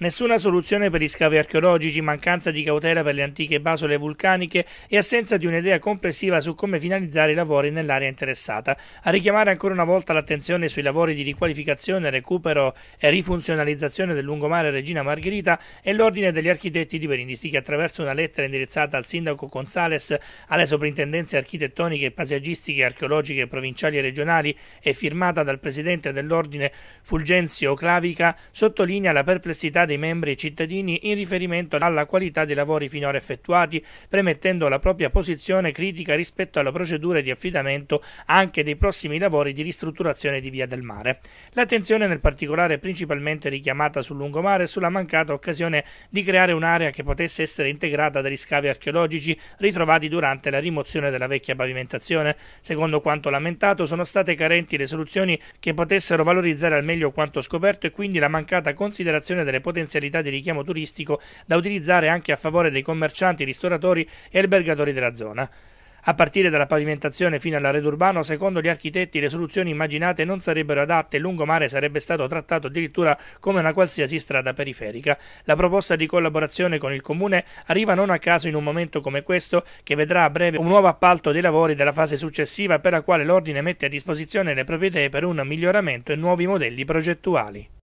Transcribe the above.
Nessuna soluzione per gli scavi archeologici, mancanza di cautela per le antiche basole vulcaniche e assenza di un'idea complessiva su come finalizzare i lavori nell'area interessata. A richiamare ancora una volta l'attenzione sui lavori di riqualificazione, recupero e rifunzionalizzazione del lungomare Regina Margherita è l'Ordine degli Architetti di Berinisti che attraverso una lettera indirizzata al sindaco Gonzales, alle soprintendenze architettoniche, paesaggistiche, archeologiche, provinciali e regionali e firmata dal presidente dell'Ordine Fulgenzio Clavica, sottolinea la perplessità dei membri cittadini in riferimento alla qualità dei lavori finora effettuati, premettendo la propria posizione critica rispetto alla procedura di affidamento anche dei prossimi lavori di ristrutturazione di Via del Mare. L'attenzione nel particolare è principalmente richiamata sul lungomare e sulla mancata occasione di creare un'area che potesse essere integrata dagli scavi archeologici ritrovati durante la rimozione della vecchia pavimentazione. Secondo quanto lamentato, sono state carenti le soluzioni che potessero valorizzare al meglio quanto scoperto e quindi la mancata considerazione delle potenzialità potenzialità di richiamo turistico da utilizzare anche a favore dei commercianti, ristoratori e albergatori della zona. A partire dalla pavimentazione fino all'arredo urbano, secondo gli architetti le soluzioni immaginate non sarebbero adatte e il lungomare sarebbe stato trattato addirittura come una qualsiasi strada periferica. La proposta di collaborazione con il comune arriva non a caso in un momento come questo che vedrà a breve un nuovo appalto dei lavori della fase successiva per la quale l'ordine mette a disposizione le proprietà per un miglioramento e nuovi modelli progettuali.